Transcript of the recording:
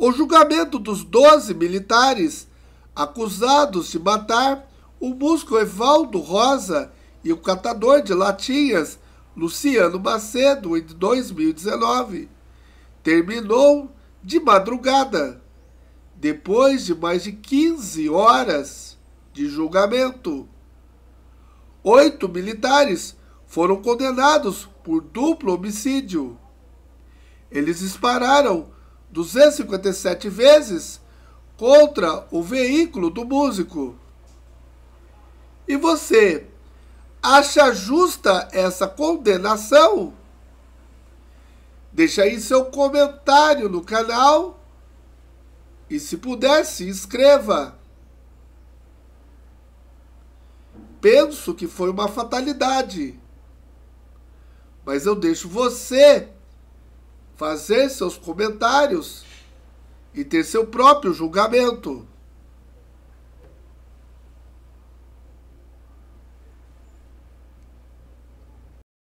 O julgamento dos doze militares acusados de matar o músico Evaldo Rosa e o catador de latinhas Luciano Macedo em 2019 terminou de madrugada, depois de mais de 15 horas de julgamento. Oito militares foram condenados por duplo homicídio. Eles dispararam 257 vezes contra o veículo do músico. E você acha justa essa condenação? Deixa aí seu comentário no canal e, se puder, se inscreva. Penso que foi uma fatalidade, mas eu deixo você fazer seus comentários e ter seu próprio julgamento.